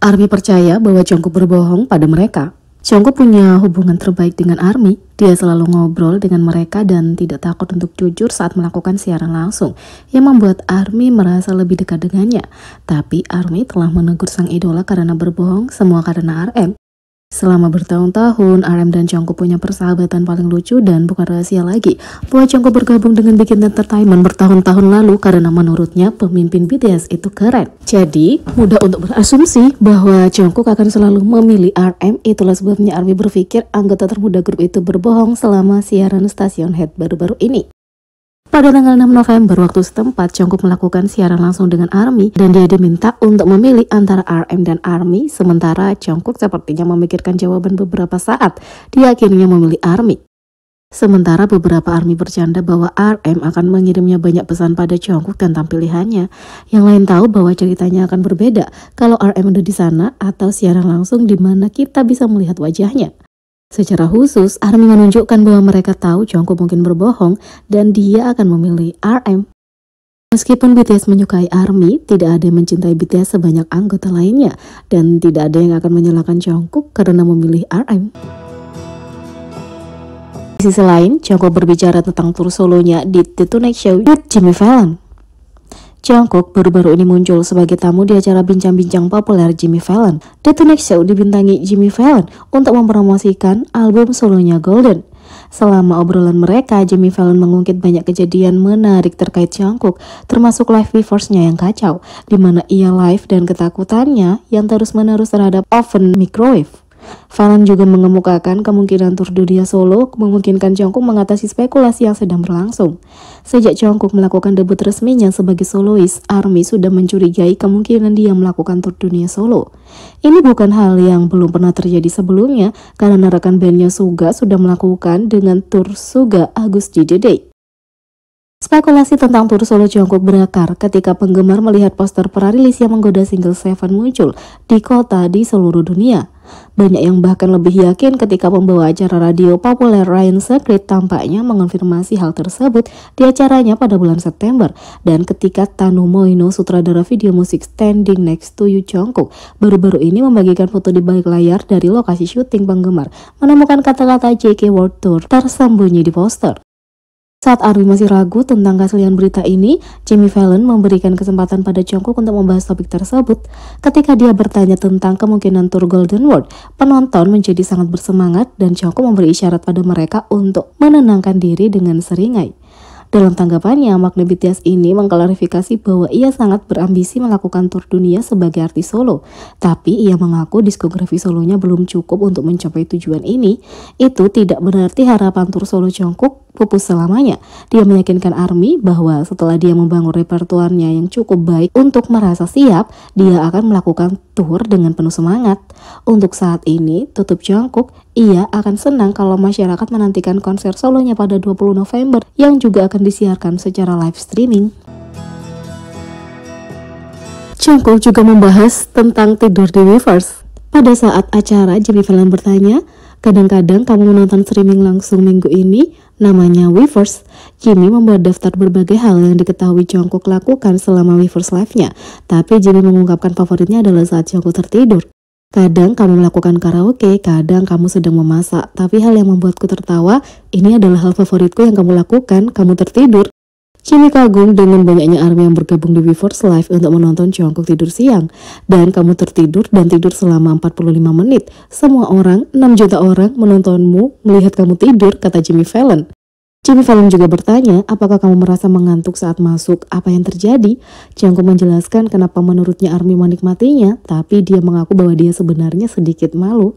Army percaya bahwa Jungkook berbohong pada mereka. Jungkook punya hubungan terbaik dengan Army. Dia selalu ngobrol dengan mereka dan tidak takut untuk jujur saat melakukan siaran langsung, yang membuat Army merasa lebih dekat dengannya. Tapi Army telah menegur sang idola karena berbohong, semua karena RM. Selama bertahun-tahun, RM dan Jungkook punya persahabatan paling lucu dan bukan rahasia lagi. Buat Jungkook bergabung dengan Big Entertainment bertahun-tahun lalu karena menurutnya pemimpin BTS itu keren. Jadi, mudah untuk berasumsi bahwa Jongkook akan selalu memilih RM. Itulah sebabnya ARMY berpikir anggota termuda grup itu berbohong selama siaran stasiun head baru-baru ini. Pada tanggal 6 November waktu setempat, Jongkook melakukan siaran langsung dengan ARMY dan dia diminta untuk memilih antara RM dan ARMY, sementara Jongkook sepertinya memikirkan jawaban beberapa saat. Dia akhirnya memilih ARMY. Sementara beberapa ARMY bercanda bahwa RM akan mengirimnya banyak pesan pada Jongkook tentang pilihannya. Yang lain tahu bahwa ceritanya akan berbeda kalau RM ada di sana atau siaran langsung di mana kita bisa melihat wajahnya. Secara khusus, Army menunjukkan bahwa mereka tahu Jungkook mungkin berbohong dan dia akan memilih RM. Meskipun BTS menyukai ARMY, tidak ada yang mencintai BTS sebanyak anggota lainnya dan tidak ada yang akan menyalahkan Jungkook karena memilih RM. Di sisi lain, Jungkook berbicara tentang tur solonya di The Tonight Show with Jimmy Fallon. Jungkook baru-baru ini muncul sebagai tamu di acara bincang-bincang populer Jimmy Fallon. The Tonight Show dibintangi Jimmy Fallon untuk mempromosikan album solonya Golden. Selama obrolan mereka, Jimmy Fallon mengungkit banyak kejadian menarik terkait Jungkook, termasuk live viewers-nya yang kacau, di mana ia live dan ketakutannya yang terus-menerus terhadap oven microwave. Valen juga mengemukakan kemungkinan tur dunia solo memungkinkan Jungkook mengatasi spekulasi yang sedang berlangsung. Sejak Jungkook melakukan debut resminya sebagai solois, ARMY sudah mencurigai kemungkinan dia melakukan tur dunia solo. Ini bukan hal yang belum pernah terjadi sebelumnya karena rekan bandnya Suga sudah melakukan dengan tur Suga Agus JJD. Spekulasi tentang tur Solo Jongkok berakar ketika penggemar melihat poster prarilis yang menggoda single Seven muncul di kota di seluruh dunia. Banyak yang bahkan lebih yakin ketika pembawa acara radio populer Ryan Seacrest tampaknya mengonfirmasi hal tersebut di acaranya pada bulan September dan ketika Tanu Moino sutradara video musik Standing Next to You Jungkook baru-baru ini membagikan foto di balik layar dari lokasi syuting penggemar menemukan kata-kata JK World Tour tersembunyi di poster. Saat Arwi masih ragu tentang keaslian berita ini, Jimmy Fallon memberikan kesempatan pada Jungkook untuk membahas topik tersebut. Ketika dia bertanya tentang kemungkinan tur Golden World, penonton menjadi sangat bersemangat dan Jungkook memberi isyarat pada mereka untuk menenangkan diri dengan seringai. Dalam tanggapannya, Magne BTS ini mengklarifikasi bahwa ia sangat berambisi melakukan tur dunia sebagai artis solo. Tapi ia mengaku diskografi solonya belum cukup untuk mencapai tujuan ini. Itu tidak berarti harapan tur solo Jungkook pupus selamanya. Dia meyakinkan Army bahwa setelah dia membangun repertuarnya yang cukup baik untuk merasa siap, dia akan melakukan tour dengan penuh semangat. Untuk saat ini, tutup Jungkook, ia akan senang kalau masyarakat menantikan konser solonya pada 20 November yang juga akan disiarkan secara live streaming. Jungkook juga membahas tentang tidur di Weverse. Pada saat acara, Jimmy Fallon bertanya, Kadang-kadang kamu menonton streaming langsung minggu ini, namanya Weverse. Jimmy membuat daftar berbagai hal yang diketahui Jungkook lakukan selama Weverse live-nya, tapi Jimmy mengungkapkan favoritnya adalah saat Jungkook tertidur. Kadang kamu melakukan karaoke, kadang kamu sedang memasak, tapi hal yang membuatku tertawa, ini adalah hal favoritku yang kamu lakukan, kamu tertidur. Kimi kagum dengan banyaknya army yang bergabung di Weverse Live untuk menonton Jungkook tidur siang. Dan kamu tertidur dan tidur selama 45 menit. Semua orang, 6 juta orang menontonmu melihat kamu tidur, kata Jimmy Fallon. Jimmy Fallon juga bertanya, apakah kamu merasa mengantuk saat masuk? Apa yang terjadi? Jungkook menjelaskan kenapa menurutnya Army menikmatinya, tapi dia mengaku bahwa dia sebenarnya sedikit malu.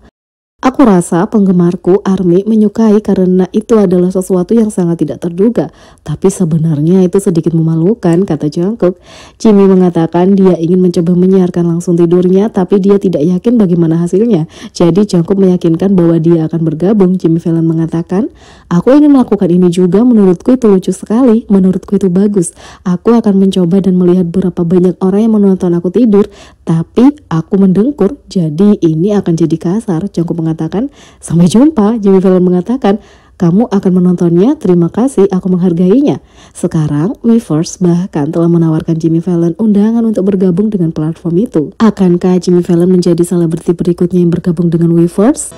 Aku rasa penggemarku Army menyukai karena itu adalah sesuatu yang sangat tidak terduga. Tapi sebenarnya itu sedikit memalukan, kata Jungkook. Jimmy mengatakan dia ingin mencoba menyiarkan langsung tidurnya, tapi dia tidak yakin bagaimana hasilnya. Jadi Jungkook meyakinkan bahwa dia akan bergabung. Jimmy Fallon mengatakan, Aku ingin melakukan ini juga, menurutku itu lucu sekali, menurutku itu bagus. Aku akan mencoba dan melihat berapa banyak orang yang menonton aku tidur, tapi aku mendengkur, jadi ini akan jadi kasar. Jungkook mengatakan, sampai jumpa. Jimmy Fallon mengatakan, kamu akan menontonnya, terima kasih, aku menghargainya. Sekarang, Weverse bahkan telah menawarkan Jimmy Fallon undangan untuk bergabung dengan platform itu. Akankah Jimmy Fallon menjadi selebriti berikutnya yang bergabung dengan Weverse?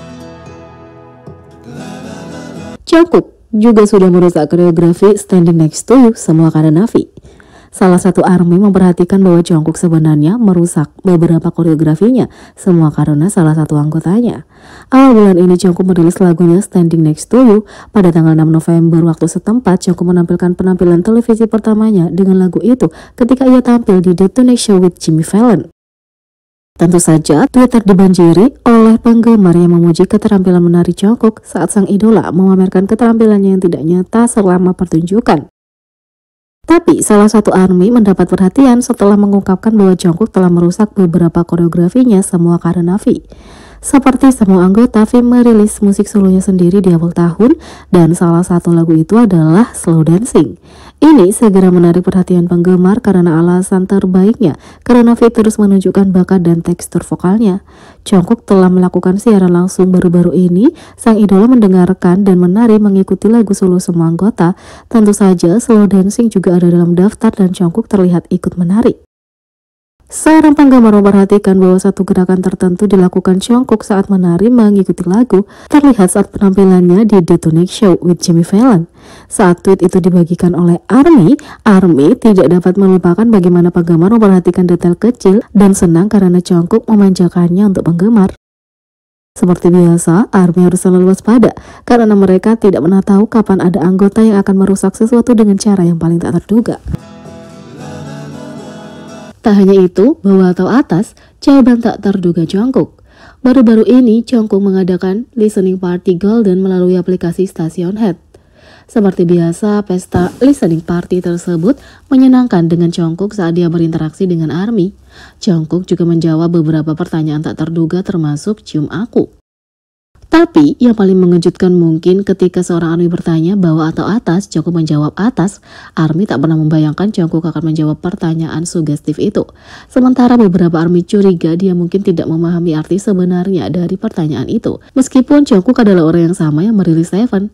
Jungkook juga sudah merusak koreografi Standing Next to You semua karena Navi. Salah satu ARMY memperhatikan bahwa Jungkook sebenarnya merusak beberapa koreografinya, semua karena salah satu anggotanya. Awal bulan ini Jungkook merilis lagunya Standing Next to You. Pada tanggal 6 November waktu setempat, Jungkook menampilkan penampilan televisi pertamanya dengan lagu itu ketika ia tampil di The Tonight Show with Jimmy Fallon. Tentu saja, Twitter dibanjiri oleh penggemar yang memuji keterampilan menari Jungkook saat sang idola memamerkan keterampilannya yang tidak nyata selama pertunjukan. Tapi salah satu ARMY mendapat perhatian setelah mengungkapkan bahwa Jungkook telah merusak beberapa koreografinya semua karena V. Seperti semua anggota, Vim merilis musik solonya sendiri di awal tahun dan salah satu lagu itu adalah Slow Dancing. Ini segera menarik perhatian penggemar karena alasan terbaiknya, karena V terus menunjukkan bakat dan tekstur vokalnya. Jongkook telah melakukan siaran langsung baru-baru ini, sang idola mendengarkan dan menari mengikuti lagu solo semua anggota. Tentu saja, Slow Dancing juga ada dalam daftar dan Jongkook terlihat ikut menari. Seorang penggemar memperhatikan bahwa satu gerakan tertentu dilakukan Jungkook saat menari mengikuti lagu terlihat saat penampilannya di The Tonight Show with Jimmy Fallon. Saat tweet itu dibagikan oleh ARMY, ARMY tidak dapat melupakan bagaimana penggemar memperhatikan detail kecil dan senang karena Jungkook memanjakannya untuk penggemar. Seperti biasa, ARMY harus selalu waspada karena mereka tidak pernah tahu kapan ada anggota yang akan merusak sesuatu dengan cara yang paling tak terduga. Tak hanya itu, bawah atau atas, jawaban tak terduga Jongkok. Baru-baru ini, Jongkok mengadakan listening party Golden melalui aplikasi stasiun Head. Seperti biasa, pesta listening party tersebut menyenangkan dengan Jongkok saat dia berinteraksi dengan Army. Jongkok juga menjawab beberapa pertanyaan tak terduga termasuk cium aku. Tapi yang paling mengejutkan mungkin ketika seorang Army bertanya bawah atau atas, Jungkook menjawab atas. Army tak pernah membayangkan Jungkook akan menjawab pertanyaan sugestif itu. Sementara beberapa Army curiga dia mungkin tidak memahami arti sebenarnya dari pertanyaan itu. Meskipun Jungkook adalah orang yang sama yang merilis Seven.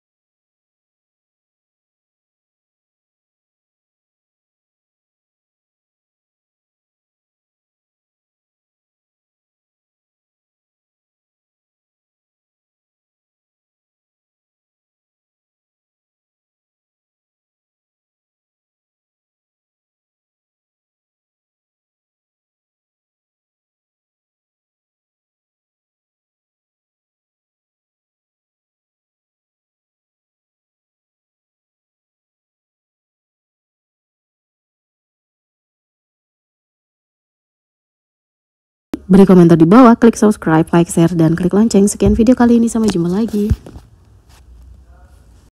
Beri komentar di bawah, klik subscribe, like, share, dan klik lonceng. Sekian video kali ini, sampai jumpa lagi.